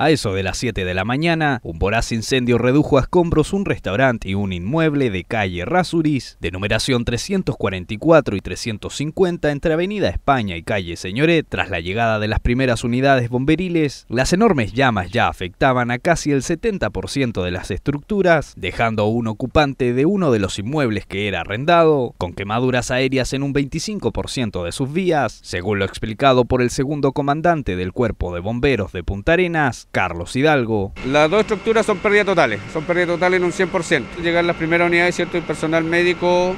A eso de las 7 de la mañana, un voraz incendio redujo a escombros un restaurante y un inmueble de calle Rasuris, de numeración 344 y 350 entre Avenida España y calle Señoré, Tras la llegada de las primeras unidades bomberiles, las enormes llamas ya afectaban a casi el 70% de las estructuras, dejando a un ocupante de uno de los inmuebles que era arrendado, con quemaduras aéreas en un 25% de sus vías, según lo explicado por el segundo comandante del Cuerpo de Bomberos de Punta Arenas, Carlos Hidalgo. Las dos estructuras son pérdidas totales, son pérdidas totales en un 100%. la las primeras unidades, ¿cierto? El personal médico,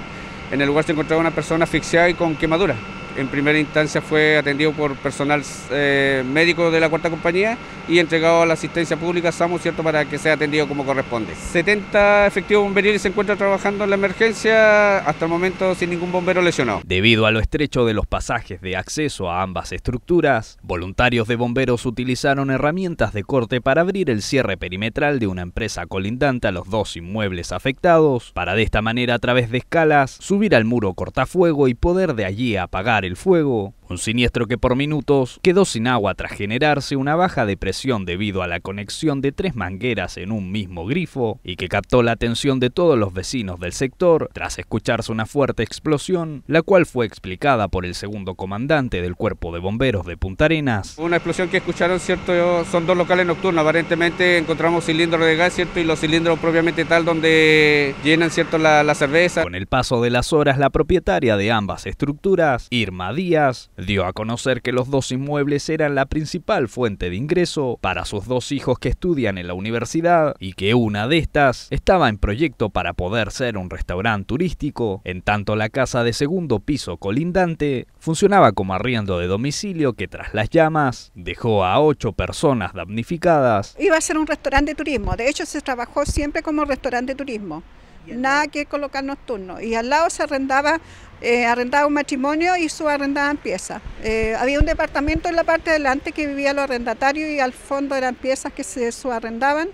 en el lugar se encontraba una persona asfixiada y con quemaduras en primera instancia fue atendido por personal eh, médico de la cuarta compañía y entregado a la asistencia pública SAMU, ¿cierto?, para que sea atendido como corresponde. 70 efectivos bomberiles se encuentran trabajando en la emergencia, hasta el momento sin ningún bombero lesionado. Debido a lo estrecho de los pasajes de acceso a ambas estructuras, voluntarios de bomberos utilizaron herramientas de corte para abrir el cierre perimetral de una empresa colindante a los dos inmuebles afectados, para de esta manera, a través de escalas, subir al muro cortafuego y poder de allí apagar el fuego, un siniestro que por minutos quedó sin agua tras generarse una baja de presión debido a la conexión de tres mangueras en un mismo grifo y que captó la atención de todos los vecinos del sector tras escucharse una fuerte explosión, la cual fue explicada por el segundo comandante del cuerpo de bomberos de Punta Arenas. Una explosión que escucharon, cierto, son dos locales nocturnos, aparentemente encontramos cilindros de gas, cierto, y los cilindros propiamente tal donde llenan, cierto, la, cerveza. Con el paso de las horas, la propietaria de ambas estructuras, Ir Irma Díaz, dio a conocer que los dos inmuebles eran la principal fuente de ingreso para sus dos hijos que estudian en la universidad y que una de estas estaba en proyecto para poder ser un restaurante turístico, en tanto la casa de segundo piso colindante funcionaba como arriendo de domicilio que tras las llamas dejó a ocho personas damnificadas. Iba a ser un restaurante de turismo, de hecho se trabajó siempre como restaurante de turismo nada que colocar nocturno. Y al lado se arrendaba, eh, arrendaba un matrimonio y su arrendaban piezas. Eh, había un departamento en la parte delante que vivía el arrendatario y al fondo eran piezas que se subarrendaban.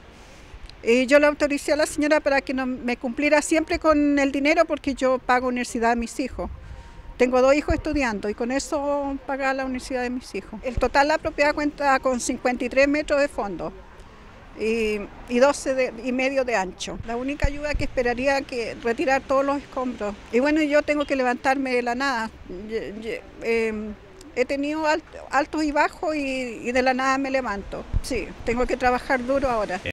Y yo le autoricé a la señora para que no, me cumpliera siempre con el dinero porque yo pago universidad a mis hijos. Tengo dos hijos estudiando y con eso pagaba la universidad de mis hijos. El total de la propiedad cuenta con 53 metros de fondo y, y 12 y medio de ancho. La única ayuda que esperaría que retirar todos los escombros. Y bueno, yo tengo que levantarme de la nada. Em, he tenido altos y bajos y de la nada me levanto. Sí, tengo que trabajar duro ahora.